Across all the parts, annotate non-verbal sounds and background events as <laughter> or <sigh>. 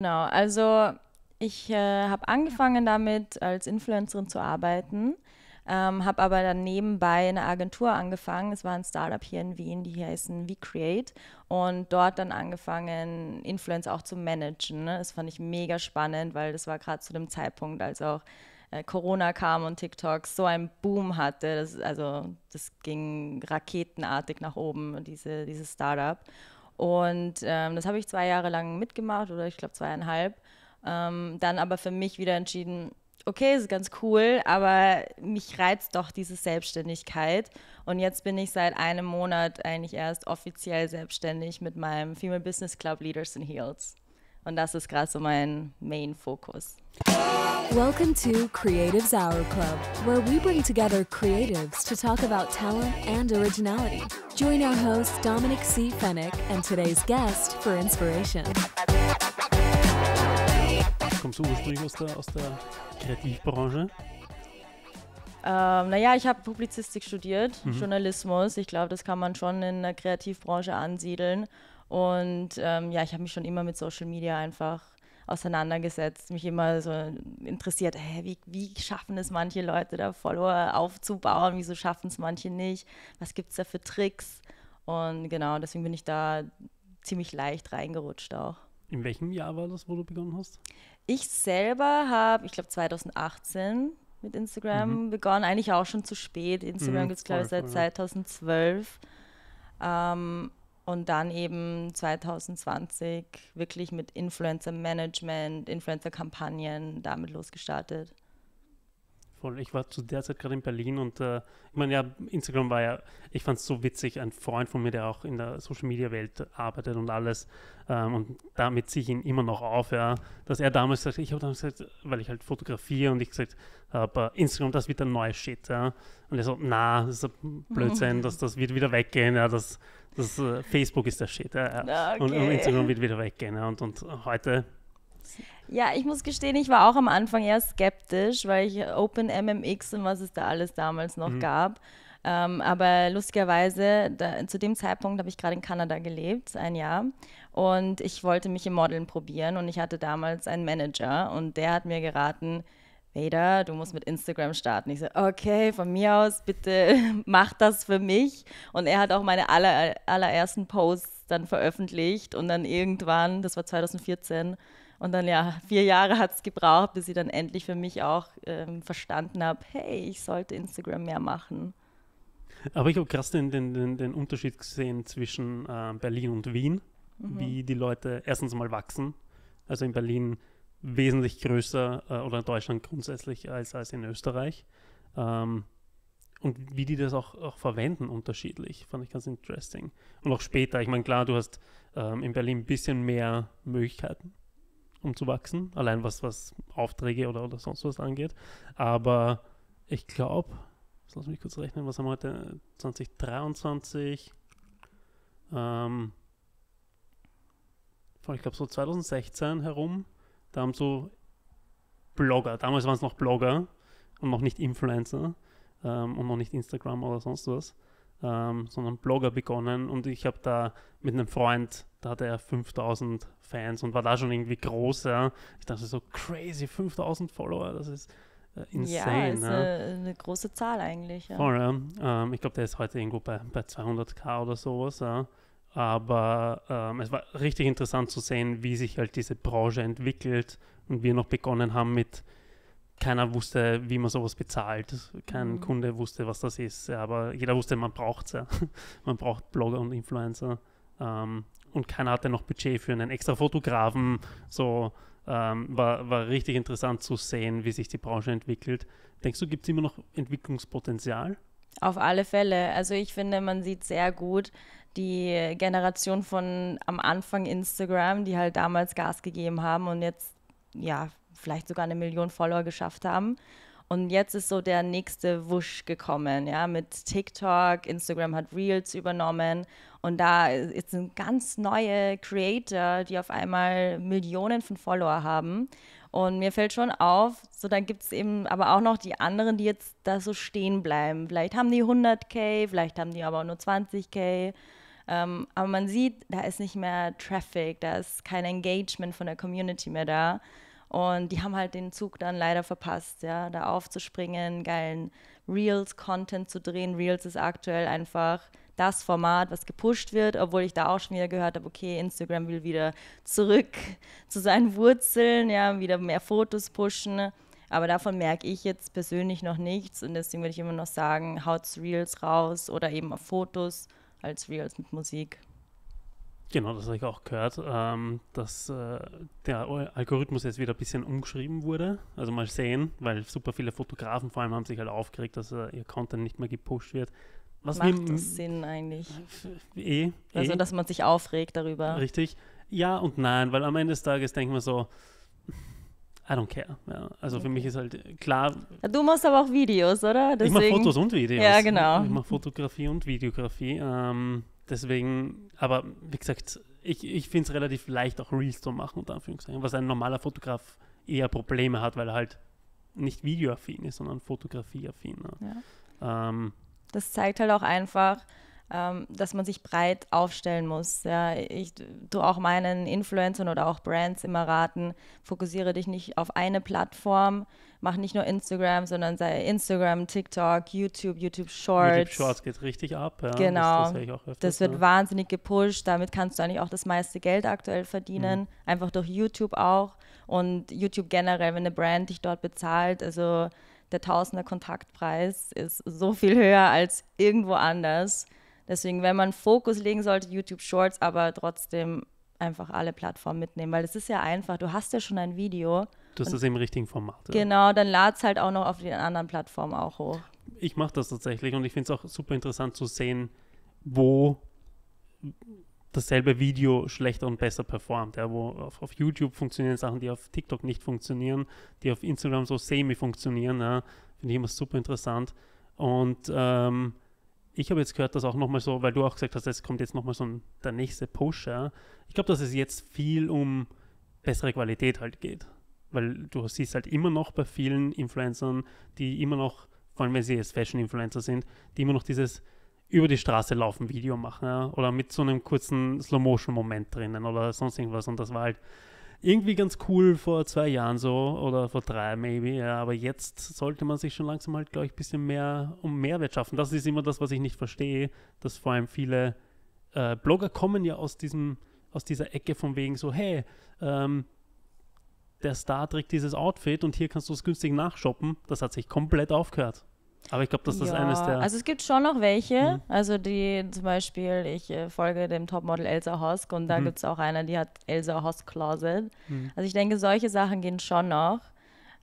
Genau, also ich äh, habe angefangen damit, als Influencerin zu arbeiten, ähm, habe aber dann nebenbei eine Agentur angefangen. Es war ein Startup hier in Wien, die hier heißen WeCreate und dort dann angefangen, Influencer auch zu managen. Ne? Das fand ich mega spannend, weil das war gerade zu dem Zeitpunkt, als auch äh, Corona kam und TikTok so einen Boom hatte. Das, also das ging raketenartig nach oben, diese, dieses Startup. Und ähm, das habe ich zwei Jahre lang mitgemacht oder ich glaube zweieinhalb. Ähm, dann aber für mich wieder entschieden, okay, ist ganz cool, aber mich reizt doch diese Selbstständigkeit. Und jetzt bin ich seit einem Monat eigentlich erst offiziell selbstständig mit meinem Female Business Club Leaders in Heels. Und das ist gerade so mein Main-Fokus. Welcome to Creatives Hour Club, where we bring together creatives to talk about talent and originality. Join our host Dominic C. Fennick and today's guest for inspiration. Kommst du ursprünglich aus der, aus der Kreativbranche? Ähm, naja, ich habe Publizistik studiert, mhm. Journalismus. Ich glaube, das kann man schon in der Kreativbranche ansiedeln. Und ähm, ja, ich habe mich schon immer mit Social Media einfach auseinandergesetzt, mich immer so interessiert, hey, wie, wie schaffen es manche Leute da Follower aufzubauen, wieso schaffen es manche nicht, was gibt es da für Tricks und genau, deswegen bin ich da ziemlich leicht reingerutscht auch. In welchem Jahr war das, wo du begonnen hast? Ich selber habe, ich glaube 2018 mit Instagram mhm. begonnen, eigentlich auch schon zu spät. Instagram mhm, gibt es glaube ich seit 2012. Ähm, und dann eben 2020 wirklich mit Influencer Management, Influencer Kampagnen damit losgestartet. Voll. Ich war zu der Zeit gerade in Berlin und äh, ich meine, ja, Instagram war ja, ich fand es so witzig, ein Freund von mir, der auch in der Social Media Welt arbeitet und alles ähm, und damit ziehe ich ihn immer noch auf, ja, dass er damals sagte, ich habe damals gesagt, weil ich halt fotografiere und ich gesagt habe, äh, Instagram, das wird der neue Shit, ja. Und er so, na, das ist ein Blödsinn, mhm. <laughs> dass das wird wieder weggehen, ja, das das, äh, Facebook ist der Shit. Äh, okay. und, und, Instagram wird wieder weggehen. Ja, und, und heute. Ja, ich muss gestehen, ich war auch am Anfang eher skeptisch, weil ich OpenMMX und was es da alles damals noch mhm. gab. Ähm, aber lustigerweise, da, zu dem Zeitpunkt habe ich gerade in Kanada gelebt, ein Jahr. Und ich wollte mich im Modeln probieren und ich hatte damals einen Manager und der hat mir geraten, Ada, du musst mit Instagram starten. Ich so, okay, von mir aus, bitte <laughs> mach das für mich. Und er hat auch meine aller, allerersten Posts dann veröffentlicht und dann irgendwann, das war 2014, und dann ja, vier Jahre hat es gebraucht, bis ich dann endlich für mich auch ähm, verstanden habe, hey, ich sollte Instagram mehr machen. Aber ich habe krass den, den, den, den, Unterschied gesehen zwischen äh, Berlin und Wien, mhm. wie die Leute erstens mal wachsen. Also in Berlin wesentlich größer äh, oder in Deutschland grundsätzlich als, als in Österreich. Ähm, und wie die das auch, auch verwenden unterschiedlich, fand ich ganz interesting. Und auch später, ich meine, klar, du hast ähm, in Berlin ein bisschen mehr Möglichkeiten, um zu wachsen, allein was, was Aufträge oder, oder sonst was angeht. Aber ich glaube, lass mich kurz rechnen, was haben wir heute? 2023, ähm, ich glaube so 2016 herum da haben so Blogger, damals waren es noch Blogger und noch nicht Influencer ähm, und noch nicht Instagram oder sonst was, ähm, sondern Blogger begonnen. Und ich habe da mit einem Freund, da hatte er 5000 Fans und war da schon irgendwie groß. Ja. Ich dachte so, crazy, 5000 Follower, das ist äh, insane. Ja, ist ja. Eine, eine, große Zahl eigentlich. Ja. Voll, ja. Ähm, ich glaube, der ist heute irgendwo bei, bei 200k oder sowas. Ja. Aber ähm, es war richtig interessant zu sehen, wie sich halt diese Branche entwickelt und wir noch begonnen haben mit, keiner wusste, wie man sowas bezahlt. Kein mhm. Kunde wusste, was das ist. Aber jeder wusste, man braucht es. Ja. <laughs> man braucht Blogger und Influencer. Ähm, und keiner hatte noch Budget für einen extra Fotografen. So ähm, war, war richtig interessant zu sehen, wie sich die Branche entwickelt. Denkst du, gibt es immer noch Entwicklungspotenzial? Auf alle Fälle. Also ich finde, man sieht sehr gut, die Generation von am Anfang Instagram, die halt damals Gas gegeben haben und jetzt ja vielleicht sogar eine Million Follower geschafft haben. Und jetzt ist so der nächste Wusch gekommen, ja, mit TikTok, Instagram hat Reels übernommen und da ist ein ganz neue Creator, die auf einmal Millionen von Follower haben. Und mir fällt schon auf, so dann gibt es eben aber auch noch die anderen, die jetzt da so stehen bleiben. Vielleicht haben die 100k, vielleicht haben die aber nur 20k ähm, aber man sieht, da ist nicht mehr Traffic, da ist kein Engagement von der Community mehr da. Und die haben halt den Zug dann leider verpasst, ja, da aufzuspringen, geilen Reels-Content zu drehen. Reels ist aktuell einfach das Format, was gepusht wird, obwohl ich da auch schon wieder gehört habe, okay, Instagram will wieder zurück <laughs> zu seinen Wurzeln, ja, wieder mehr Fotos pushen. Aber davon merke ich jetzt persönlich noch nichts und deswegen würde ich immer noch sagen, haut Reels raus oder eben auf Fotos als Reels mit Musik. Genau, das habe ich auch gehört, ähm, dass äh, der Algorithmus jetzt wieder ein bisschen umgeschrieben wurde. Also mal sehen, weil super viele Fotografen vor allem haben sich halt aufgeregt, dass äh, ihr Content nicht mehr gepusht wird. Was Macht das Sinn eigentlich? Eh, eh. Also, eh. dass man sich aufregt darüber. Richtig. Ja und nein, weil am Ende des Tages denken wir so, I don't care. Ja, also für mich ist halt äh, klar. Du machst aber auch Videos, oder? Deswegen. Ich mache Fotos und Videos. Ja, genau. Ich mache Fotografie und Videografie. Ähm, deswegen, aber wie gesagt, ich, ich finde es relativ leicht, auch Reels zu machen, unter Anführungszeichen, was ein normaler Fotograf eher Probleme hat, weil er halt nicht videoaffin ist, sondern fotografieaffin. Ne? Ja. Ähm, das zeigt halt auch einfach, ähm, dass man sich breit aufstellen muss. Ja. Ich tue auch meinen Influencern oder auch Brands immer raten, fokussiere dich nicht auf eine Plattform, mach nicht nur Instagram, sondern sei Instagram, TikTok, YouTube, YouTube Shorts. YouTube Shorts geht richtig ab. Ja. Genau. Das, das, genau. öfters, das wird ja. wahnsinnig gepusht. Damit kannst du eigentlich auch das meiste Geld aktuell verdienen. Mhm. Einfach durch YouTube auch. Und YouTube generell, wenn eine Brand dich dort bezahlt, also der Tausender Kontaktpreis ist so viel höher als irgendwo anders. Deswegen, wenn man Fokus legen sollte, YouTube Shorts, aber trotzdem einfach alle Plattformen mitnehmen, weil es ist ja einfach, du hast ja schon ein Video. Du Das ist im richtigen Format. Ja. Genau, dann lad es halt auch noch auf den anderen Plattformen auch hoch. Ich mache das tatsächlich und ich finde es auch super interessant zu sehen, wo dasselbe Video schlechter und besser performt. Ja, wo auf, auf, YouTube funktionieren Sachen, die auf TikTok nicht funktionieren, die auf Instagram so semi funktionieren. Ja, Finde ich immer super interessant. Und ähm, ich habe jetzt gehört, dass auch nochmal so, weil du auch gesagt hast, es kommt jetzt nochmal so ein, der nächste Pusher. Ich glaube, dass es jetzt viel um bessere Qualität halt geht. Weil du siehst halt immer noch bei vielen Influencern, die immer noch, vor allem wenn sie jetzt Fashion-Influencer sind, die immer noch dieses über die Straße laufen Video machen ja? oder mit so einem kurzen Slow-Motion-Moment drinnen oder sonst irgendwas. Und das war halt irgendwie ganz cool vor zwei Jahren so oder vor drei maybe, ja, aber jetzt sollte man sich schon langsam halt, glaube ich, ein bisschen mehr um Mehrwert schaffen. Das ist immer das, was ich nicht verstehe, dass vor allem viele äh, Blogger kommen ja aus diesem, aus dieser Ecke von wegen so, hey, ähm, der Star trägt dieses Outfit und hier kannst du es günstig nachshoppen. Das hat sich komplett aufgehört. Aber ich glaube, dass das ja, eines der. Also es gibt schon noch welche. Mhm. Also die zum Beispiel, ich äh, folge dem Topmodel Elsa Hosk und da mhm. gibt es auch eine, die hat Elsa Hosk Closet. Mhm. Also ich denke, solche Sachen gehen schon noch.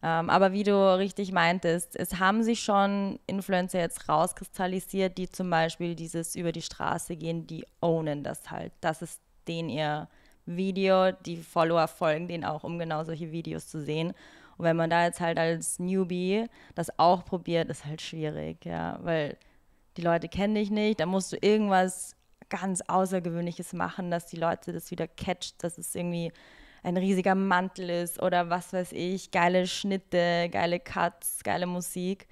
Ähm, aber wie du richtig meintest, es haben sich schon Influencer jetzt rauskristallisiert, die zum Beispiel dieses über die Straße gehen, die ownen das halt. Das ist denen ihr Video, die Follower folgen denen auch, um genau solche Videos zu sehen. Und wenn man da jetzt halt als Newbie das auch probiert, ist halt schwierig, ja, weil die Leute kennen dich nicht, da musst du irgendwas ganz Außergewöhnliches machen, dass die Leute das wieder catcht, dass es irgendwie ein riesiger Mantel ist oder was weiß ich, geile Schnitte, geile Cuts, geile Musik.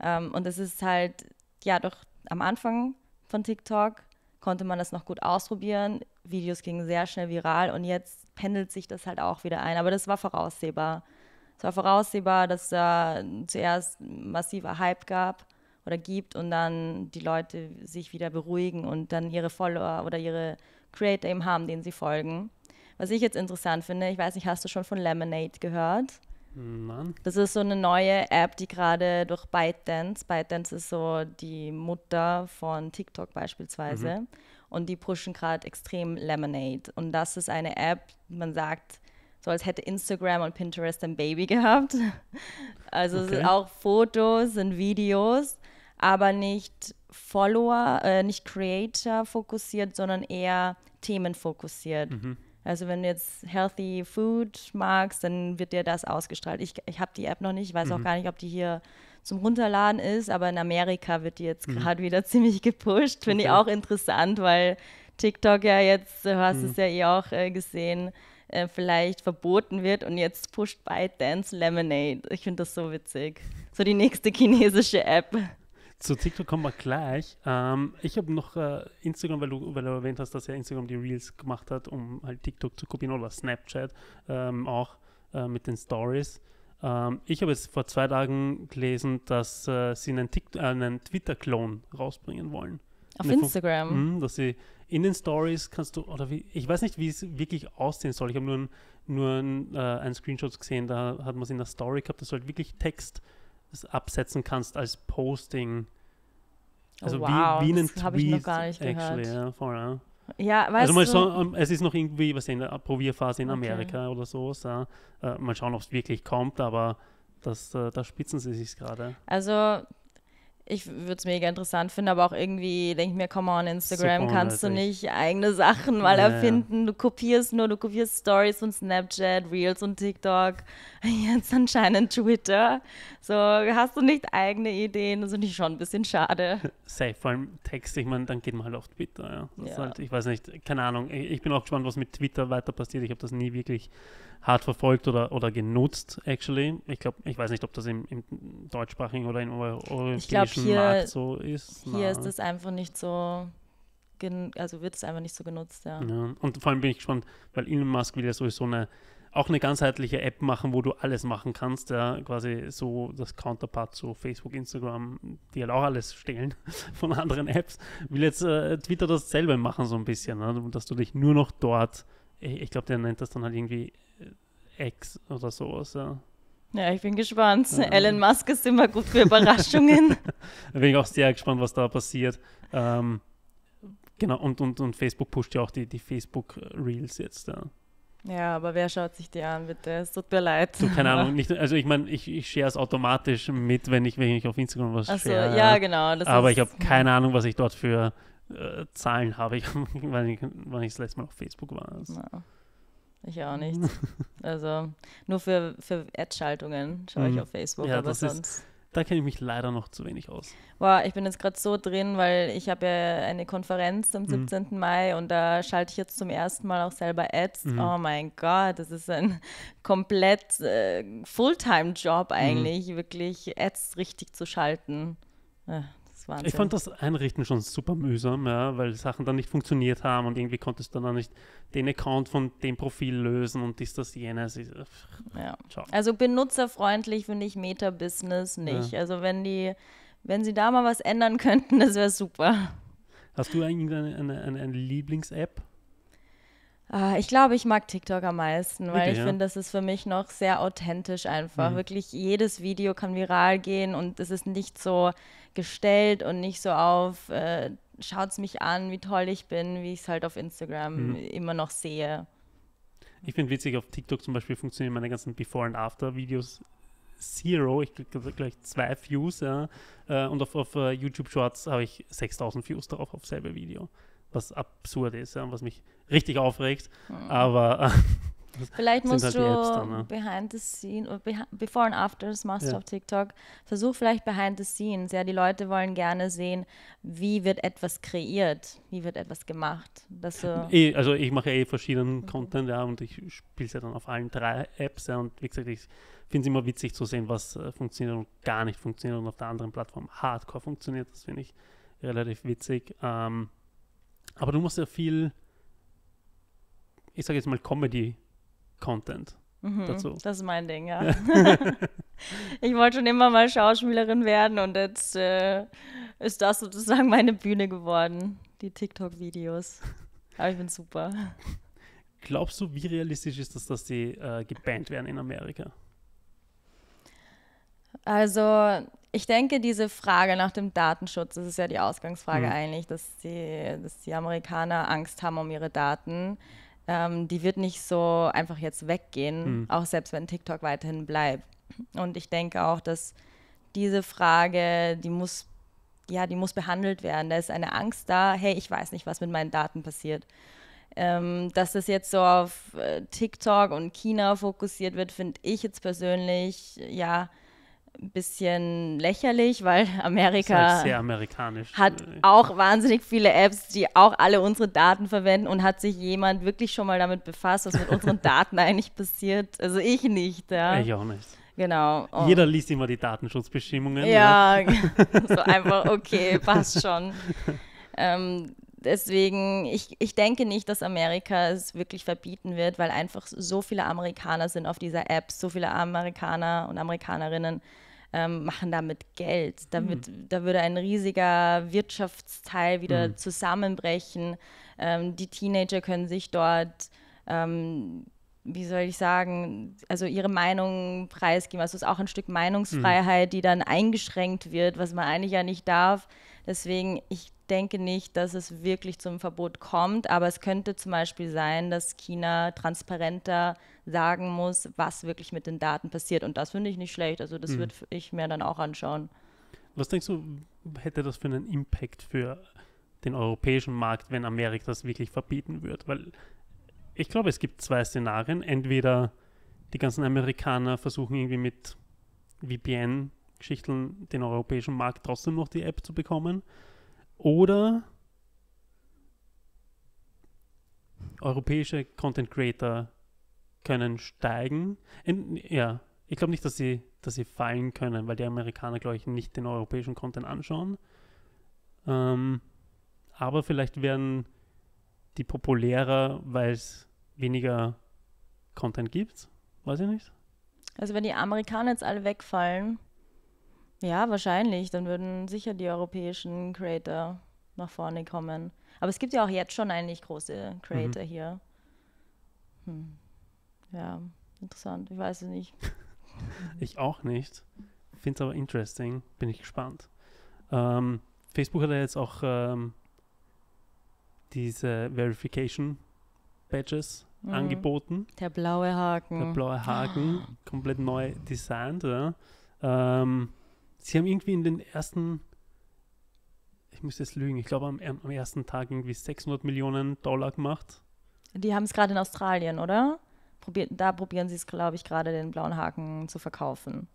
Ähm, und das ist halt, ja, doch am Anfang von TikTok konnte man das noch gut ausprobieren. Videos gingen sehr schnell viral und jetzt pendelt sich das halt auch wieder ein. Aber das war voraussehbar. Es war voraussehbar, dass da zuerst massiver Hype gab oder gibt und dann die Leute sich wieder beruhigen und dann ihre Follower oder ihre Creator eben haben, denen sie folgen. Was ich jetzt interessant finde, ich weiß nicht, hast du schon von Lemonade gehört? Nein. Das ist so eine neue App, die gerade durch ByteDance, ByteDance ist so die Mutter von TikTok beispielsweise, mhm. und die pushen gerade extrem Lemonade. Und das ist eine App, man sagt, so als hätte Instagram und Pinterest ein Baby gehabt. <laughs> Also okay. es sind auch Fotos, sind Videos, aber nicht Follower, äh, nicht Creator fokussiert, sondern eher Themen fokussiert. Mhm. Also wenn du jetzt Healthy Food magst, dann wird dir das ausgestrahlt. Ich, ich habe die App noch nicht, ich weiß mhm. auch gar nicht, ob die hier zum Runterladen ist, aber in Amerika wird die jetzt mhm. gerade wieder <laughs> ziemlich gepusht. Finde okay. ich auch interessant, weil TikTok ja jetzt, du hast mhm. es ja eh auch äh, gesehen, äh, vielleicht verboten wird und jetzt pusht Dance Lemonade. Ich finde das so witzig. So die nächste chinesische App. Zu TikTok kommen wir gleich. Ähm, ich habe noch äh, Instagram, weil du, weil du erwähnt hast, dass ja Instagram die Reels gemacht hat, um halt TikTok zu kopieren oder Snapchat ähm, auch äh, mit den Stories. Ähm, ich habe es vor zwei Tagen gelesen, dass äh, sie einen, äh, einen Twitter-Klon rausbringen wollen. Auf Instagram? Mh, dass sie in den Stories kannst du, oder wie, ich weiß nicht, wie es wirklich aussehen soll. Ich habe nur, äh, ein, nur ein, äh, einen Screenshot gesehen, da hat man es in der Story gehabt, dass du halt wirklich Text absetzen kannst als Posting. Oh, also oh, wow, wie, wie einen das habe ich noch gar nicht actually, gehört. Ja, ja. Also weißt also mal so, um, ähm, es ist noch irgendwie, was in der Probierphase in okay. Amerika oder so. so. Äh, mal schauen, ob es wirklich kommt, aber das, äh, da spitzen sie sich gerade. Also ich würde es mega interessant finden, aber auch irgendwie denke ich mir, come on, Instagram so kannst du nicht eigene Sachen mal ja, erfinden. Du kopierst nur, du kopierst Stories und Snapchat, Reels und TikTok, <laughs> jetzt anscheinend Twitter. So hast du nicht eigene Ideen, das finde ich schon ein bisschen schade. <laughs> Safe, vor allem Text, ich meine, dann geht man halt auf Twitter. Ja. ja. Halt, ich weiß nicht, keine Ahnung, ich bin auch gespannt, was mit Twitter weiter passiert. Ich habe das nie wirklich hart verfolgt oder, oder genutzt, actually. Ich glaube, ich weiß nicht, ob das im, im deutschsprachigen oder im europäischen glaub, hier, Markt so ist. Hier Na. ist es einfach nicht so, also wird es einfach nicht so genutzt, ja. ja. Und vor allem bin ich gespannt, weil Elon Musk will ja sowieso eine, auch eine ganzheitliche App machen, wo du alles machen kannst, ja, quasi so das Counterpart zu Facebook, Instagram, die halt auch alles stehlen <laughs> von anderen Apps, will jetzt äh, Twitter dasselbe machen so ein bisschen, ne? dass du dich nur noch dort, ich, ich glaube, der nennt das dann halt irgendwie Ex oder sowas, ja. Ja, ich bin gespannt. Ja. Elon Musk ist immer gut für Überraschungen. <laughs> da bin ich auch sehr gespannt, was da passiert. Ähm, genau, und, und, und Facebook pusht ja auch die, die Facebook-Reels jetzt. Ja. ja, aber wer schaut sich die an, bitte? Es tut mir leid. Du, keine Ahnung, <laughs> nicht, also ich meine, ich, ich share es automatisch mit, wenn ich, wenn ich auf Instagram was Ach so, share. ja, genau. aber ich habe keine hm. Ahnung, was ich dort für äh, Zahlen habe. Ich, <laughs> weil ich, ich das letzte Mal auf Facebook war. Also. Ja. Ich auch nicht. <laughs> also nur für, für Ad-Schaltungen schaue ich mhm. auf Facebook, ja, aber sonst. Ist, da kenne ich mich leider noch zu wenig aus. Boah, ich bin jetzt gerade so drin, weil ich habe ja eine Konferenz am 17. Mhm. Mai und da schalte ich jetzt zum ersten Mal auch selber Ads. Mhm. Oh mein Gott, das ist ein komplett äh, Fulltime-Job mhm. eigentlich, mhm. wirklich Ads richtig zu schalten. Äh, Wahnsinn. Ich fand das Einrichten schon super mühsam, ja, weil Sachen dann nicht funktioniert haben und irgendwie konntest du dann nicht den Account von dem Profil lösen und dies, das, jenes. Äh, ja. Also benutzerfreundlich finde ich Meta-Business nicht. Ja. Also wenn die, wenn sie da mal was ändern <laughs> könnten, das wäre super. Hast du eigentlich eine, eine, eine, eine Lieblings-App? Ah, ich glaube, ich mag TikTok am meisten, weil okay, ich ja. finde, das ist für mich noch sehr authentisch einfach. Mhm. Wirklich jedes Video kann viral gehen und es ist nicht so, gestellt und nicht so auf, äh, es mich an, wie toll ich bin, wie ich es halt auf Instagram mhm. immer noch sehe. Ich finde witzig, auf TikTok zum Beispiel funktionieren meine ganzen Before- and After-Videos zero, ich kriege gleich zwei Views, ja. Äh, und auf, auf äh, YouTube Shorts habe ich 6000 Views drauf, auf selbe Video. Was absurd ist, ja, und was mich richtig aufregt. Mhm. Aber. Äh, <laughs> Vielleicht musst halt du dann, ja. behind the scene, oder before and afters machst ja. du auf TikTok. Versuch vielleicht behind the scenes. Ja, die Leute wollen gerne sehen, wie wird etwas kreiert, wie wird etwas gemacht. Dass e, also ich mache eh verschiedenen mhm. Content, ja, und ich spiele es ja dann auf allen drei Apps, ja, und wie gesagt, ich finde es immer witzig zu sehen, was äh, funktioniert und gar nicht funktioniert und auf der anderen Plattform hardcore funktioniert. Das finde ich relativ witzig. Ähm, aber du musst ja viel, ich sage jetzt mal Comedy Content mhm, dazu. Das ist mein Ding, ja. <laughs> ich wollte schon immer mal Schauspielerin werden und jetzt äh, ist das sozusagen meine Bühne geworden, die TikTok-Videos. Aber ich bin super. Glaubst du, wie realistisch ist das, dass die äh, gebannt werden in Amerika? Also, ich denke, diese Frage nach dem Datenschutz, das ist ja die Ausgangsfrage mhm. eigentlich, dass die, dass die Amerikaner Angst haben um ihre Daten ähm, die wird nicht so einfach jetzt weggehen, mhm. auch selbst wenn TikTok weiterhin bleibt. Und ich denke auch, dass diese Frage, die muss, ja, die muss behandelt werden. Da ist eine Angst da, hey, ich weiß nicht, was mit meinen Daten passiert. Ähm, dass das jetzt so auf äh, TikTok und China fokussiert wird, finde ich jetzt persönlich, ja, ein bisschen lächerlich, weil <laughs> Amerika halt hat auch wahnsinnig viele Apps, die auch alle unsere Daten verwenden und hat sich jemand wirklich schon mal damit befasst, was mit unseren <laughs> Daten eigentlich passiert? Also ich nicht, ja. Ich auch nicht. Genau. Oh. Jeder liest immer die Datenschutzbestimmungen. Ja, ja. <laughs> so einfach, okay, passt schon. ähm, deswegen, ich, ich denke nicht, dass Amerika es wirklich verbieten wird, weil einfach so viele Amerikaner sind auf dieser App, so viele Amerikaner und Amerikanerinnen ähm, machen damit Geld. Damit, mhm. Da würde ein riesiger Wirtschaftsteil wieder mhm. zusammenbrechen. Ähm, die Teenager können sich dort ähm, wie soll ich sagen, also ihre Meinung preisgeben. Also es ist auch ein Stück hm. Meinungsfreiheit, mhm. die dann eingeschränkt wird, was man eigentlich ja nicht darf. Deswegen, ich denke nicht, dass es wirklich zum Verbot kommt, aber es könnte zum Beispiel sein, dass China transparenter sagen muss, was wirklich mit den Daten passiert. Und das finde ich nicht schlecht. Also das mhm. würde ich mir dann auch anschauen. Was denkst du, hätte das für einen Impact für den europäischen Markt, wenn Amerika das wirklich verbieten würde? Weil ich glaube, es gibt zwei Szenarien. Entweder die ganzen Amerikaner versuchen irgendwie mit VPN-Geschichten den europäischen Markt trotzdem noch die App zu bekommen oder europäische Content Creator können steigen. In, ja, ich glaube nicht, dass sie, dass sie fallen können, weil die Amerikaner, glaube ich, nicht den europäischen Content anschauen. Ähm, aber vielleicht werden die populärer, weil es weniger Content gibt. Weiß ich nicht. Also wenn die Amerikaner jetzt alle wegfallen, ja, wahrscheinlich. Dann würden sicher die europäischen Creator nach vorne kommen. Aber es gibt ja auch jetzt schon eigentlich große Creator mhm. hier. Hm. Ja, interessant. Ich weiß es nicht. <laughs> ich auch nicht. Finde es aber interesting. Bin ich gespannt. Ähm, Facebook hat ja jetzt auch ähm, diese Verification Badges mhm. angeboten. Der blaue Haken. Der blaue Haken. <gasps> Komplett neu designt. Ja? Ähm, sie haben irgendwie in den ersten, ich müsste jetzt lügen, ich glaube am, am ersten Tag irgendwie 600 Millionen Dollar gemacht. Die haben es gerade in Australien, oder? Probier, da probieren sie es, glaube ich, gerade den blauen Haken zu verkaufen.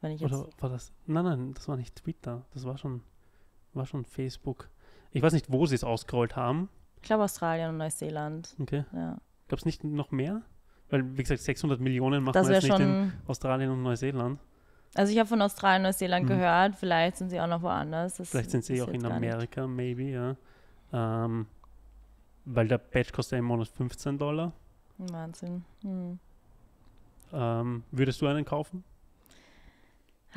Wenn ich jetzt oder war das? Nein, nein, das war nicht Twitter. Das war schon, war schon Facebook. Ich weiß nicht, wo sie es ausgerollt haben. Ich glaube Australien und Neuseeland. Okay. Ja. Gab es nicht noch mehr? Weil, wie gesagt, 600 Millionen macht das man jetzt schon nicht in Australien und Neuseeland. Also ich habe von Australien und Neuseeland hm. gehört, vielleicht sind sie auch noch woanders. Das vielleicht sind sie auch in Amerika, maybe, ja. Ähm, weil der Patch kostet im Monat 15 Dollar. Wahnsinn. Hm. Ähm, würdest du einen kaufen?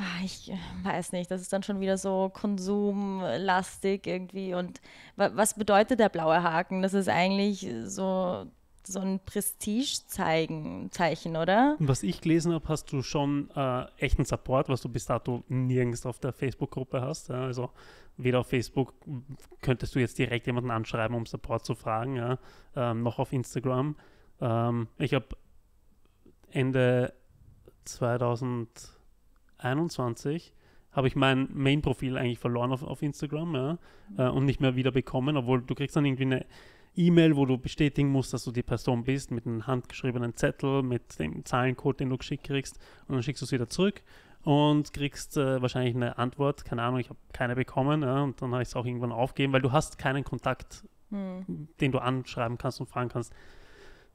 Ah, ich äh, weiß nicht, das ist dann schon wieder so konsumlastig irgendwie. Und was bedeutet der blaue Haken? Das ist eigentlich so so ein prestige Prestigezeichen, oder? Was ich gelesen habe, hast du schon äh, echten Support, was du bis dato nirgends auf der Facebook-Gruppe hast. Ja? Also weder auf Facebook könntest du jetzt direkt jemanden anschreiben, um Support zu fragen, ja? ähm, noch auf Instagram. Ähm, ich habe Ende 2021 habe ich mein Main-Profil eigentlich verloren auf, auf Instagram ja? äh, und nicht mehr wieder bekommen, obwohl du kriegst dann irgendwie eine E-Mail, wo du bestätigen musst, dass du die Person bist, mit einem handgeschriebenen Zettel, mit dem Zahlencode, den du geschickt kriegst. Und dann schickst du es wieder zurück und kriegst äh, wahrscheinlich eine Antwort. Keine Ahnung, ich habe keine bekommen. Ja, und dann habe ich es auch irgendwann aufgeben, weil du hast keinen Kontakt, hm. den du anschreiben kannst und fragen kannst,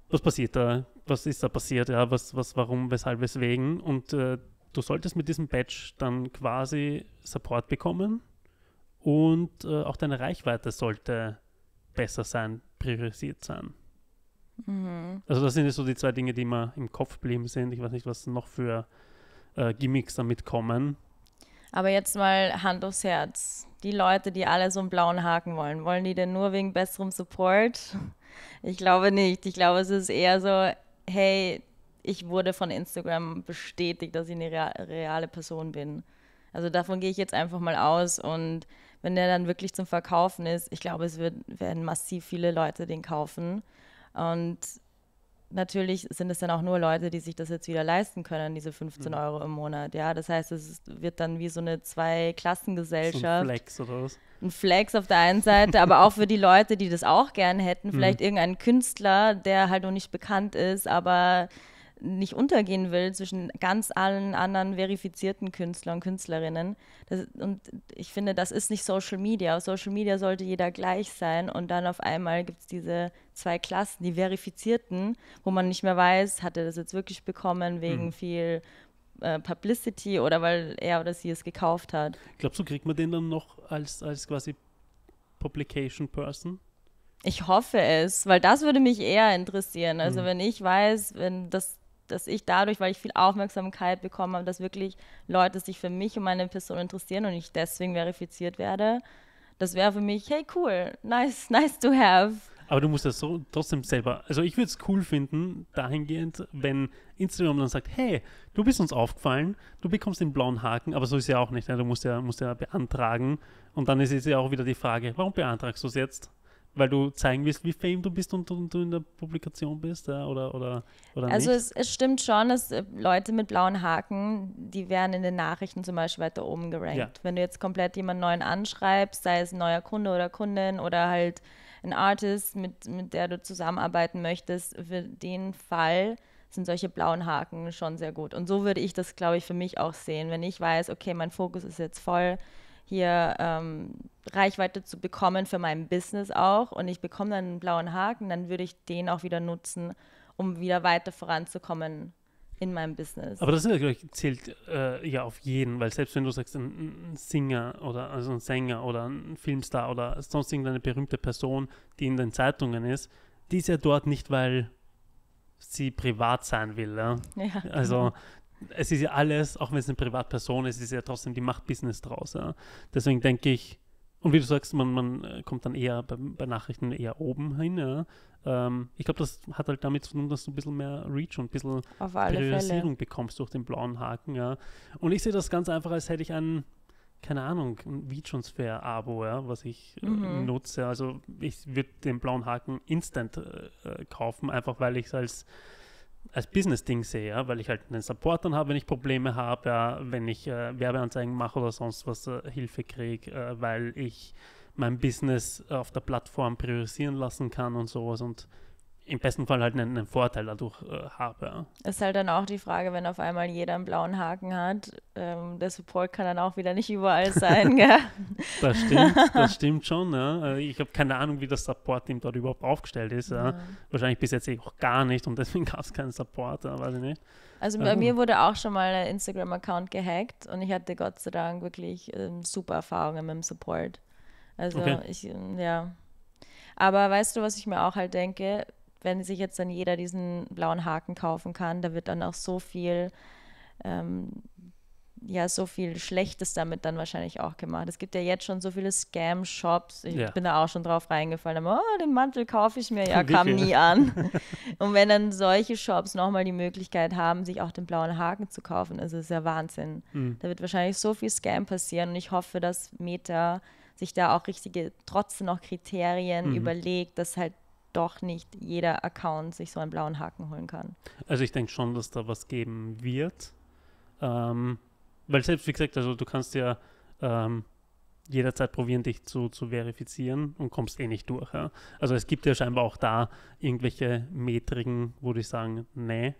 was passiert da? Was ist da passiert? Ja, was, was, warum, weshalb, weswegen? Und äh, du solltest mit diesem Badge dann quasi Support bekommen und äh, auch deine Reichweite sollte besser sein priorisiert sein. Mhm. Also das sind jetzt so die zwei Dinge, die mir im Kopf geblieben sind. Ich weiß nicht, was noch für äh, Gimmicks damit kommen. Aber jetzt mal Hand aufs Herz. Die Leute, die alle so einen blauen Haken wollen, wollen die denn nur wegen besserem Support? <laughs> Ich glaube nicht. Ich glaube, es ist eher so, hey, ich wurde von Instagram bestätigt, dass ich eine reale Person bin. Also davon gehe ich jetzt einfach mal aus und wenn der dann wirklich zum Verkaufen ist, ich glaube, es wird, werden massiv viele Leute den kaufen. Und natürlich sind es dann auch nur Leute, die sich das jetzt wieder leisten können, diese 15 hm. Euro im Monat. Ja, das heißt, es wird dann wie so eine Zweiklassengesellschaft. So ein Flex oder was? Ein Flex auf der einen Seite, aber auch für die Leute, die das auch gern hätten. Hm. Vielleicht mhm. irgendein Künstler, der halt noch nicht bekannt ist, aber nicht untergehen will zwischen ganz allen anderen verifizierten Künstlern und Künstlerinnen. Das, und ich finde, das ist nicht Social Media. Auf Social Media sollte jeder gleich sein und dann auf einmal gibt es diese zwei Klassen, die verifizierten, wo man nicht mehr weiß, hat er das jetzt wirklich bekommen wegen mhm. viel äh, Publicity oder weil er oder sie es gekauft hat. Glaubst du, kriegt man den dann noch als, als quasi Publication Person? Ich hoffe es, weil das würde mich eher interessieren. Also mhm. wenn ich weiß, wenn das dass ich dadurch, weil ich viel Aufmerksamkeit bekommen habe, dass wirklich Leute sich für mich und meine Person interessieren und ich deswegen verifiziert werde, das wäre für mich, hey cool, nice, <laughs> nice to have. Aber du musst das so trotzdem selber. Also ich würde es cool finden, dahingehend, wenn Instagram dann sagt, hey, du bist uns aufgefallen, du bekommst den blauen Haken, aber so ist ja auch nicht. Ne? Du musst ja, musst ja beantragen. Und dann ist es ja auch wieder die Frage, warum beantragst du es jetzt? weil du zeigen willst, wie fame du bist und, und du in der Publikation bist, ja? oder, oder, oder Also nicht? Es, es stimmt schon, dass äh, Leute mit blauen Haken, die werden in den Nachrichten zum Beispiel weiter oben gerankt. Ja. Wenn du jetzt komplett jemanden neuen anschreibst, sei es ein neuer Kunde oder Kundin oder halt ein Artist, mit, mit der du zusammenarbeiten möchtest, für den Fall sind solche blauen Haken schon sehr gut. Und so würde ich das, glaube ich, für mich auch sehen. Wenn ich weiß, okay, mein Fokus ist jetzt voll hier ähm, Reichweite zu bekommen für mein Business auch und ich bekomme dann einen blauen Haken, dann würde ich den auch wieder nutzen, um wieder weiter voranzukommen in meinem Business. Aber das natürlich zählt äh, ja auf jeden, weil selbst wenn du sagst, ein, ein Singer oder also ein Sänger oder ein Filmstar oder sonst irgendeine berühmte Person, die in den Zeitungen ist, die ist ja dort nicht, weil sie privat sein will. Ja? ja. Also genau es ist ja alles, auch wenn es eine Privatperson ist, ist ja trotzdem die Macht Business draus. Ja? Deswegen denke ich, und wie du sagst, man, man äh, kommt dann eher bei, bei Nachrichten eher oben hin. Ja? Ähm, ich glaube, das hat halt damit zu tun, dass du ein bisschen mehr Reach und ein bisschen Priorisierung Fälle. bekommst durch den blauen Haken. Ja? Und ich sehe das ganz einfach, als hätte ich einen, keine Ahnung, ein v transfer abo ja, was ich äh, mhm. äh, nutze. Also ich würde den blauen Haken instant äh, äh kaufen, einfach weil ich es als als Business-Ding sehe, ja? weil ich halt einen Support dann habe, wenn ich Probleme habe, ja? wenn ich äh, Werbeanzeigen mache oder sonst was äh, Hilfe kriege, äh, weil ich mein Business auf der Plattform priorisieren lassen kann und sowas und im besten Fall halt einen, einen Vorteil dadurch äh, habe. Ist halt dann auch die Frage, wenn auf einmal jeder einen blauen Haken hat, ähm, der Support kann dann auch wieder nicht überall sein, <laughs> gell? Das stimmt, das <laughs> stimmt schon. Ja. Äh, ich habe keine Ahnung, wie das Support-Team dort überhaupt aufgestellt ist. Ja. Ja. Wahrscheinlich bis jetzt eh auch gar nicht und deswegen <laughs> gab es keinen Support, weiß ich nicht. Also bei ähm. mir wurde auch schon mal ein Instagram-Account gehackt und ich hatte Gott sei Dank wirklich ähm, super Erfahrungen mit dem Support. Also okay. ich, ja. Aber weißt du, was ich mir auch halt denke? wenn sich jetzt dann jeder diesen blauen Haken kaufen kann, da wird dann auch so viel, ähm, ja, so viel Schlechtes damit dann wahrscheinlich auch gemacht. Es gibt ja jetzt schon so viele Scam-Shops. Ich ja. bin da auch schon drauf reingefallen. Aber, oh, den Mantel kaufe ich mir. Ja, <laughs> kam nie an. Und wenn dann solche Shops nochmal die Möglichkeit haben, sich auch den blauen Haken zu kaufen, also ist ja Wahnsinn. Mhm. Da wird wahrscheinlich so viel Scam passieren. Und ich hoffe, dass Meta sich da auch richtige, trotzdem noch Kriterien mhm. überlegt, dass halt doch nicht jeder Account sich so einen blauen Haken holen kann. Also ich denke schon, dass da was geben wird. Ähm, weil selbst, wie gesagt, also du kannst ja ähm, jederzeit probieren, dich zu, zu verifizieren und kommst eh nicht durch. Ja? Also es gibt ja scheinbar auch da irgendwelche Metriken, wo die sagen, nee.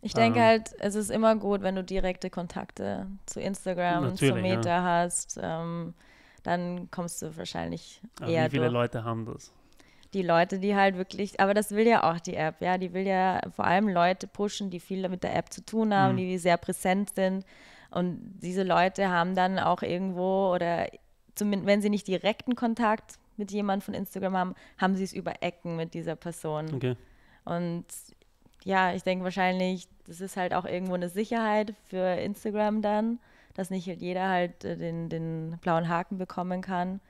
Ich denke ähm, halt, es ist immer gut, wenn du direkte Kontakte zu Instagram, zu Meta ja. hast. Ähm, dann kommst du wahrscheinlich Aber eher. Wie viele durch. Leute haben das? die Leute, die halt wirklich, aber das will ja auch die App, ja, die will ja vor allem Leute pushen, die viel mit der App zu tun haben, mhm. die sehr präsent sind und diese Leute haben dann auch irgendwo oder zumindest wenn sie nicht direkten Kontakt mit jemandem von Instagram haben, haben sie es über Ecken mit dieser Person. Okay. Und ja, ich denke wahrscheinlich, das ist halt auch irgendwo eine Sicherheit für Instagram dann, dass nicht jeder halt äh, den, den blauen Haken bekommen kann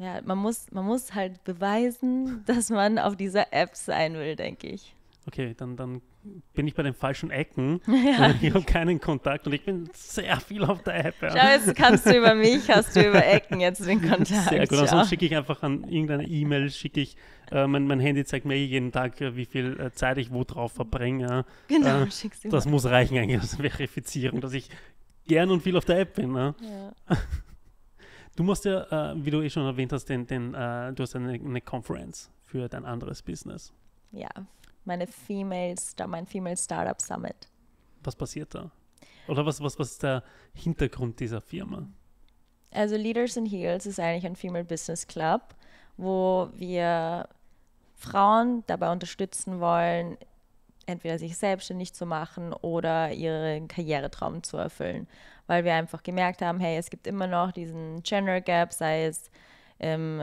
ja, man muss, man muss halt beweisen, <laughs> dass man auf dieser App sein will, denke ich. Okay, dann, dann bin ich bei den falschen Ecken. <laughs> Ja. Ich habe keinen Kontakt und ich bin sehr viel auf der App. Ja. Schau, jetzt kannst du über mich, hast du über Ecken jetzt den <laughs> Kontakt. Sehr gut, sonst schicke ich einfach an irgendeine E-Mail, schicke ich, äh, mein, mein, Handy zeigt mir eh jeden Tag, äh, wie viel äh, Zeit ich wo drauf verbringe. Genau, äh, schickst du Das mal. muss reichen eigentlich als Verifizierung, dass ich gern und viel auf der App bin. Ne? Ja. Du musst ja, äh, wie du eh schon erwähnt hast, den, den, äh, du hast eine, eine Conference für dein anderes Business. Ja, meine Female mein Female Startup Summit. Was passiert da? Oder was, was, was ist der Hintergrund dieser Firma? Also Leaders in Heels ist eigentlich ein Female Business Club, wo wir Frauen dabei unterstützen wollen, entweder sich selbstständig zu machen oder ihren Karrieretraum zu erfüllen weil wir einfach gemerkt haben, hey, es gibt immer noch diesen Gender Gap, sei es ähm,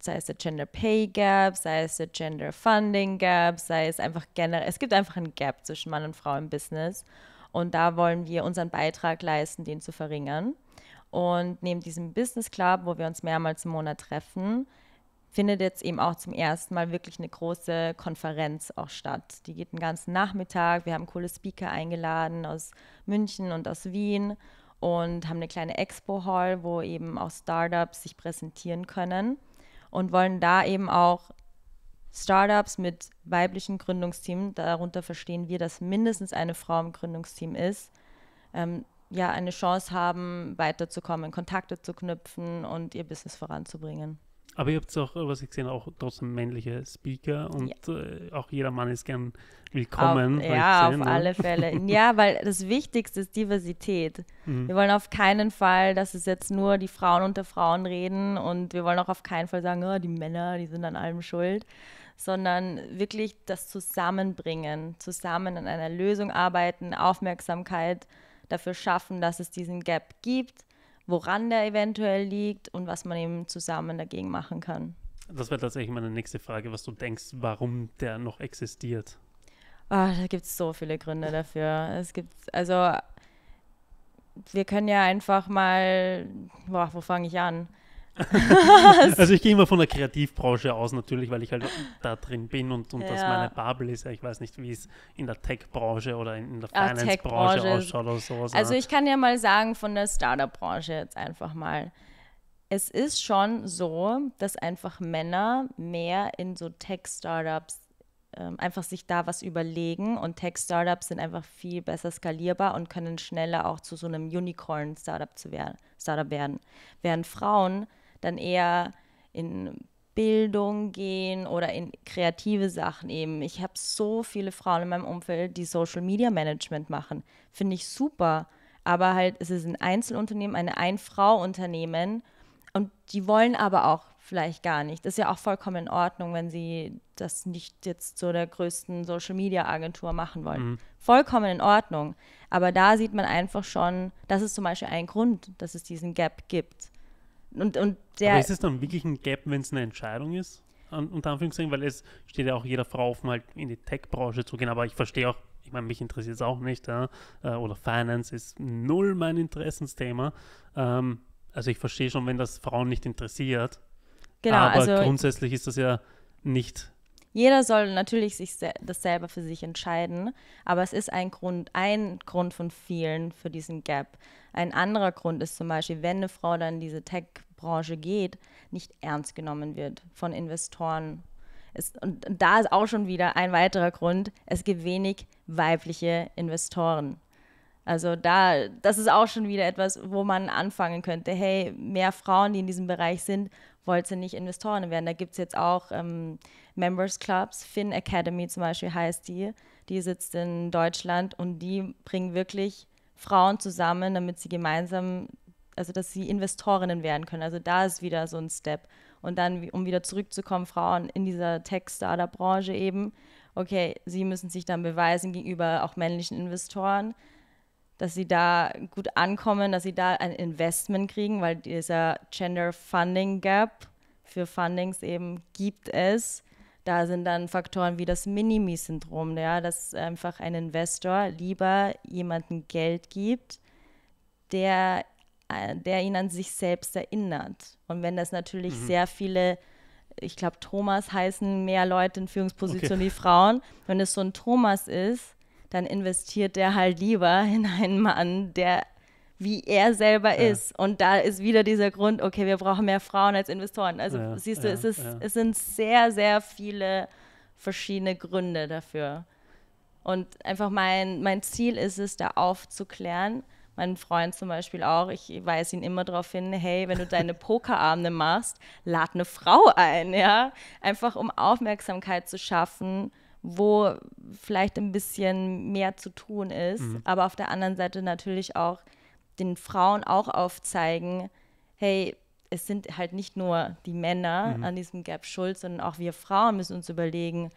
sei es der Gender Pay Gap, sei es der Gender Funding Gap, sei es einfach generell, es gibt einfach einen Gap zwischen Mann und Frau im Business und da wollen wir unseren Beitrag leisten, den zu verringern. Und neben diesem Business Club, wo wir uns mehrmals im Monat treffen, findet jetzt eben auch zum ersten Mal wirklich eine große Konferenz auch statt. Die geht den ganzen Nachmittag. Wir haben coole Speaker eingeladen aus München und aus Wien und haben eine kleine Expo-Hall, wo eben auch Startups sich präsentieren können und wollen da eben auch Startups mit weiblichen Gründungsteams, darunter verstehen wir, dass mindestens eine Frau im Gründungsteam ist, ähm, ja, eine Chance haben, weiterzukommen, Kontakte zu knüpfen und ihr Business voranzubringen. Aber ihr habt auch, was ich gesehen auch trotzdem männliche Speaker und ja. äh, auch jeder Mann ist gern willkommen. Auf, ja, gesehen, auf ne? alle Fälle. <laughs> ja, weil das Wichtigste ist Diversität. Mhm. Wir wollen auf keinen Fall, dass es jetzt nur die Frauen unter Frauen reden und wir wollen auch auf keinen Fall sagen, oh, die Männer, die sind an allem schuld, sondern wirklich das Zusammenbringen, zusammen an einer Lösung arbeiten, Aufmerksamkeit dafür schaffen, dass es diesen Gap gibt woran der eventuell liegt und was man eben zusammen dagegen machen kann. Das wäre tatsächlich meine nächste Frage, was du denkst, warum der noch existiert. Oh, da gibt es so viele Gründe dafür. Es gibt, also, wir können ja einfach mal, boah, wo fange ich an? <laughs> also ich gehe immer von der Kreativbranche aus natürlich, weil ich halt da drin bin und, und ja. das meine Bubble ist. Ich weiß nicht, wie es in der Tech-Branche oder in der ah, Finance-Branche ausschaut oder sowas. Also ne? ich kann ja mal sagen, von der Startup-Branche jetzt einfach mal. Es ist schon so, dass einfach Männer mehr in so Tech-Startups ähm, einfach sich da was überlegen und Tech-Startups sind einfach viel besser skalierbar und können schneller auch zu so einem unicorn Startup werden. Während Frauen dann eher in Bildung gehen oder in kreative Sachen eben. Ich habe so viele Frauen in meinem Umfeld, die Social Media Management machen. Finde ich super. Aber halt, es ist ein Einzelunternehmen, eine Ein-Frau-Unternehmen. Und die wollen aber auch vielleicht gar nicht. Das ist ja auch vollkommen in Ordnung, wenn sie das nicht jetzt zu der größten Social Media Agentur machen wollen. Mhm. Vollkommen in Ordnung. Aber da sieht man einfach schon, das ist zum Beispiel ein Grund, dass es diesen Gap gibt und, und der Aber ist es dann wirklich ein Gap, wenn es eine Entscheidung ist? unter Anführungszeichen, weil es steht ja auch jeder Frau offen, halt in die Tech-Branche zu gehen. Aber ich verstehe auch, ich meine, mich interessiert es auch nicht. Ja? Äh, oder Finance ist null mein Interessensthema. Ähm, also ich verstehe schon, wenn das Frauen nicht interessiert. Genau, aber also grundsätzlich ist das ja nicht. Jeder soll natürlich sich das selber für sich entscheiden, aber es ist ein Grund, ein Grund von vielen für diesen Gap. Ein anderer Grund ist zum Beispiel, wenn eine Frau dann in diese Tech-Branche geht, nicht ernst genommen wird von Investoren. Es, und da ist auch schon wieder ein weiterer Grund, es gibt wenig weibliche Investoren. Also da, das ist auch schon wieder etwas, wo man anfangen könnte. Hey, mehr Frauen, die in diesem Bereich sind, wollte nicht Investoren werden. Da gibt es jetzt auch ähm, Members Clubs, Fin Academy zum Beispiel heißt die, die sitzt in Deutschland und die bringen wirklich Frauen zusammen, damit sie gemeinsam, also dass sie Investorinnen werden können. Also da ist wieder so ein Step. Und dann, um wieder zurückzukommen, Frauen in dieser Tech-Startup-Branche eben, okay, sie müssen sich dann beweisen gegenüber auch männlichen Investoren, dass sie da gut ankommen, dass sie da ein Investment kriegen, weil dieser Gender Funding Gap für Fundings eben gibt es. Da sind dann Faktoren wie das Minimi-Syndrom, ja, dass einfach ein Investor lieber jemandem Geld gibt, der, äh, der ihn an sich selbst erinnert. Und wenn das natürlich mhm. sehr viele ich glaube, Thomas heißen mehr Leute in Führungspositionen okay. wie Frauen. Wenn es so ein Thomas ist, dann investiert der halt lieber <laughs> in einen Mann, der wie er selber ja. ist. Und da ist wieder dieser Grund, okay, wir brauchen mehr Frauen als Investoren. Also ja, siehst du, ja, es, ist, es sind sehr, sehr viele verschiedene Gründe dafür. Und einfach mein, mein Ziel ist es, da aufzuklären. Mein Freund zum Beispiel auch, ich weise ihn immer darauf hin, hey, wenn du deine <laughs> Pokerabende machst, lad eine Frau ein, ja. Einfach um Aufmerksamkeit zu schaffen, wo vielleicht ein bisschen mehr zu tun ist, mhm. aber auf der anderen Seite natürlich auch den Frauen auch aufzeigen, hey, es sind halt nicht nur die Männer mhm. an diesem Gap schuld, sondern auch wir Frauen müssen uns überlegen,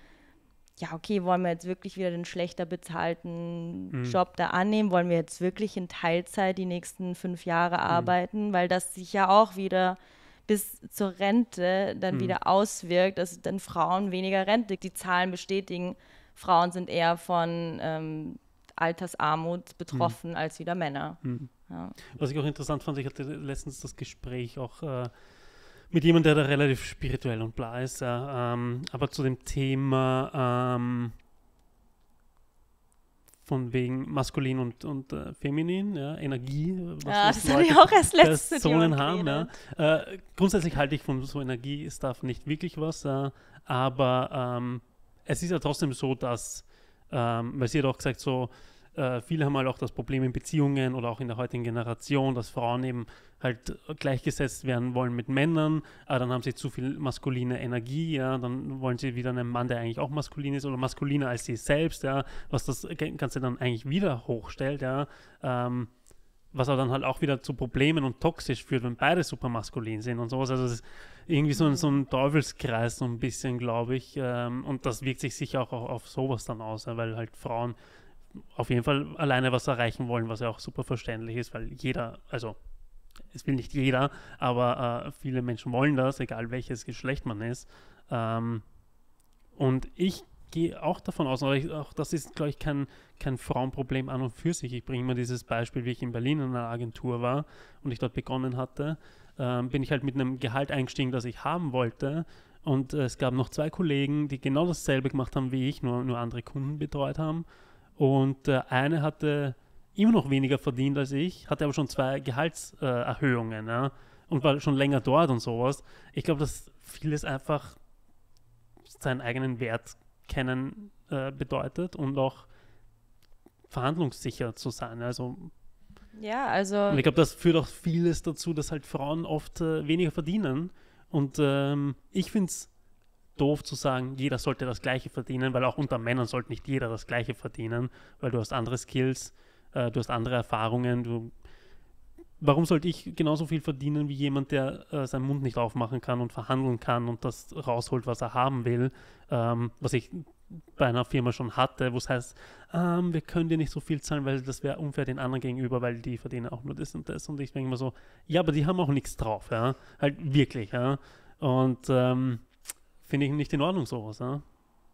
ja, okay, wollen wir jetzt wirklich wieder den schlechter bezahlten mhm. Job da annehmen? Wollen wir jetzt wirklich in Teilzeit die nächsten fünf Jahre mhm. arbeiten? Weil das sich ja auch wieder bis zur Rente dann mhm. wieder auswirkt, dass dann Frauen weniger Rente. Die Zahlen bestätigen, Frauen sind eher von ähm, Altersarmut betroffen mhm. als wieder Männer. Mhm. Was ich auch interessant fand, ich hatte letztens das Gespräch auch äh, mit jemandem, der da relativ spirituell und bla ist, äh, ähm, aber zu dem Thema ähm, von wegen maskulin und, und äh, feminin, ja, Energie. Äh, was ja, ah, das habe ich auch erst letztes Personen ja. äh, Grundsätzlich halte ich von so Energie-Stuff nicht wirklich was, äh, aber ähm, es ist ja trotzdem so, dass, ähm, weil sie hat auch gesagt, so, äh, viele haben halt auch das Problem in Beziehungen oder auch in der heutigen Generation, dass Frauen eben halt gleichgesetzt werden wollen mit Männern, aber dann haben sie zu viel maskuline Energie, ja, dann wollen sie wieder einen Mann, der eigentlich auch maskulin ist oder maskuliner als sie selbst, ja, was das Ganze dann eigentlich wieder hochstellt, ja. Ähm, was aber dann halt auch wieder zu Problemen und toxisch führt, wenn beide super maskulin sind und sowas. Also es ist irgendwie so ein, so ein Teufelskreis so ein bisschen, glaube ich. Ähm, und das wirkt sich sicher auch auf, sowas dann aus, weil halt Frauen auf jeden Fall alleine was erreichen wollen, was ja auch super verständlich ist, weil jeder, also es will nicht jeder, aber äh, viele Menschen wollen das, egal welches Geschlecht man ist. Ähm, und ich gehe auch davon aus, aber ich, auch das ist, glaube ich, kein, kein Frauenproblem an und für sich. Ich bringe immer dieses Beispiel, wie ich in Berlin in einer Agentur war und ich dort begonnen hatte, ähm, bin ich halt mit einem Gehalt eingestiegen, das ich haben wollte. Und äh, es gab noch zwei Kollegen, die genau dasselbe gemacht haben wie ich, nur, nur andere Kunden betreut haben. Und äh, eine hatte immer noch weniger verdient als ich, hatte aber schon zwei Gehaltserhöhungen äh, ja? und war schon länger dort und sowas. Ich glaube, dass vieles einfach seinen eigenen Wert kennen äh, bedeutet und auch verhandlungssicher zu sein. Also ja, also. Und ich glaube, das führt auch vieles dazu, dass halt Frauen oft äh, weniger verdienen. Und ähm, ich finde es doof zu sagen, jeder sollte das Gleiche verdienen, weil auch unter Männern sollte nicht jeder das Gleiche verdienen, weil du hast andere Skills, äh, du hast andere Erfahrungen. Du, warum sollte ich genauso viel verdienen wie jemand, der äh, seinen Mund nicht aufmachen kann und verhandeln kann und das rausholt, was er haben will, ähm, was ich bei einer Firma schon hatte, wo es heißt, ähm, wir können dir nicht so viel zahlen, weil das wäre unfair den anderen gegenüber, weil die verdienen auch nur das und das. Und ich denke immer so, ja, aber die haben auch nichts drauf, ja. Halt wirklich, ja. Und ähm, finde ich nicht in Ordnung sowas. Ja?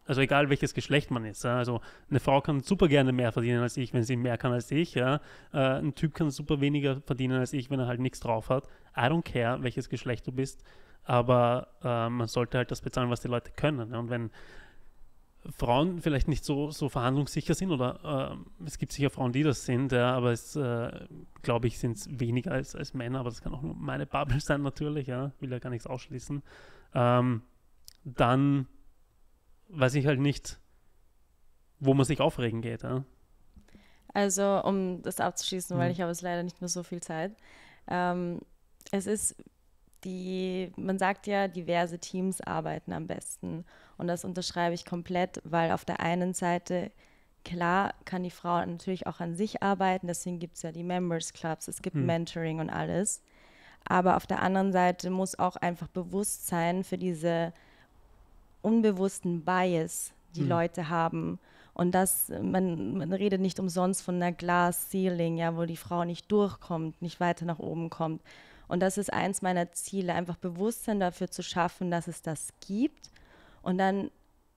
Also egal welches Geschlecht man ist. Ja? Also eine Frau kann super gerne mehr verdienen als ich, wenn sie mehr kann als ich. Ja? Äh, ein Typ kann super weniger verdienen als ich, wenn er halt nichts drauf hat. I don't care, welches Geschlecht du bist. Aber äh, man sollte halt das bezahlen, was die Leute können. Ja? Und wenn Frauen vielleicht nicht so, so verhandlungssicher sind oder äh, es gibt sicher Frauen, die das sind, ja, aber es äh, glaube ich sind es weniger als, als Männer, aber das kann auch nur meine Bubble sein natürlich, ja, will ja gar nichts ausschließen. Ähm, dann weiß ich halt nicht, wo man sich aufregen geht. Ja? Also, um das abzuschließen, mhm. weil ich habe es leider nicht mehr so viel Zeit. Ähm, es ist die, man sagt ja, diverse Teams arbeiten am besten. Und das unterschreibe ich komplett, weil auf der einen Seite, klar, kann die Frau natürlich auch an sich arbeiten, deswegen gibt es ja die Members Clubs, es gibt mhm. Mentoring und alles. Aber auf der anderen Seite muss auch einfach bewusst sein für diese unbewussten Bias die mhm. Leute haben. Und das, man, man redet nicht umsonst von einer Glass Ceiling, ja, wo die Frau nicht durchkommt, nicht weiter nach oben kommt. Und das ist eins meiner Ziele, einfach Bewusstsein dafür zu schaffen, dass es das gibt. Und dann,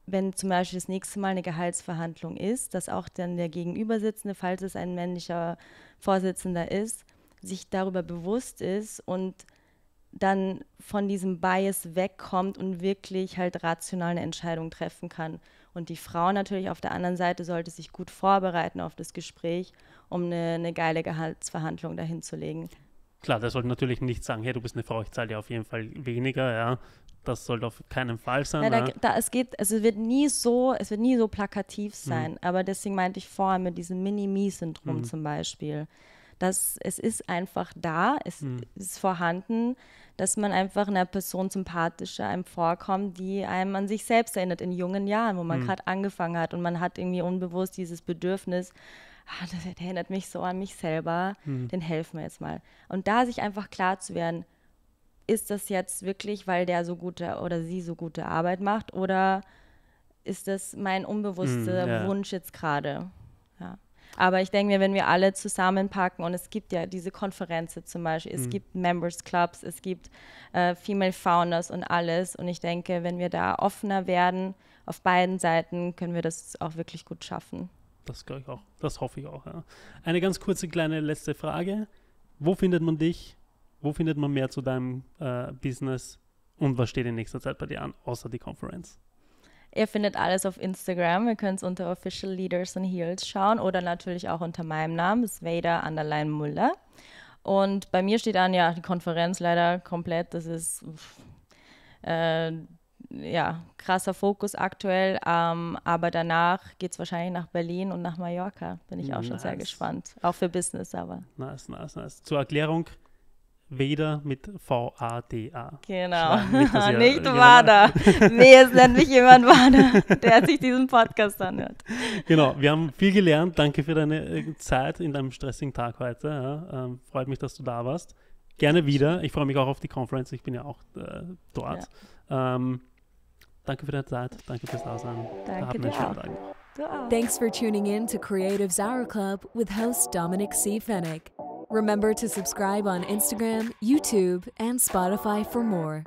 wenn zum Beispiel das nächste Mal eine Gehaltsverhandlung ist, dass auch dann der Gegenübersitzende, falls es ein männlicher Vorsitzender ist, sich darüber bewusst ist und dann von diesem Bias wegkommt und wirklich halt rational eine Entscheidung treffen kann. Und die Frau natürlich auf der anderen Seite sollte sich gut vorbereiten auf das Gespräch, um eine, eine geile Gehaltsverhandlung dahin zu legen. Klar, der sollte natürlich nicht sagen, hey, du bist eine Frau, ich zahle dir auf jeden Fall weniger, ja. Das sollte auf keinen Fall sein. Ja, da, da, es geht, also es wird nie so, es wird nie so plakativ mhm. sein. Mhm. Aber deswegen meinte ich vorher mit diesem Mini-Me-Syndrom mhm. zum Beispiel dass es ist einfach da, es mhm. ist vorhanden, dass man einfach einer Person sympathischer einem vorkommt, die einem an sich selbst erinnert in jungen Jahren, wo man mhm. gerade angefangen hat und man hat irgendwie unbewusst dieses Bedürfnis, ah, das erinnert mich so an mich selber, mhm. den helfen wir jetzt mal. Und da sich einfach klar zu werden, ist das jetzt wirklich, weil der so gute oder sie so gute Arbeit macht oder ist das mein unbewusster mm, hm, yeah. Wunsch jetzt gerade? Ja. Aber ich denke mir, wenn wir alle zusammenpacken und es gibt ja diese Konferenzen zum Beispiel, es mhm. gibt Members Clubs, es gibt äh, Female Founders und alles. Und ich denke, wenn wir da offener werden auf beiden Seiten, können wir das auch wirklich gut schaffen. Das glaube ich auch. Das hoffe ich auch. Ja. Eine ganz kurze kleine letzte Frage. Wo findet man dich? Wo findet man mehr zu deinem äh, Business? Und was steht in nächster Zeit bei dir an, außer die Konferenz? Ihr findet alles auf Instagram. Ihr könnt es unter Official Leaders and Heels schauen oder natürlich auch unter meinem Namen, das ist Vader Underline Muller. Und bei mir steht an, ja, die Konferenz leider komplett. Das ist pff, äh, ja, krasser Fokus aktuell. Ähm, aber danach geht es wahrscheinlich nach Berlin und nach Mallorca. Bin ich auch nice. schon sehr gespannt. Auch für Business, aber. Nice, nice, nice. Zur Erklärung, weder mit V-A-D-A. Genau. Nicht, <laughs> ja WADA. nee, es nennt mich jemand WADA, der sich diesen Podcast anhört. Genau, wir haben viel gelernt. Danke für deine äh, Zeit in deinem stressigen Tag heute. Ja, ähm, freut mich, dass du da warst. Gerne wieder. Ich freue mich auch auf die Conference. Ich bin ja auch äh, dort. Ja. Ähm, danke für deine Zeit. Danke fürs Dasein. Danke da dir auch. Tag. Thanks for tuning in to Creatives Hour Club with host Dominic C. Fennick. Remember to subscribe on Instagram, YouTube, and Spotify for more.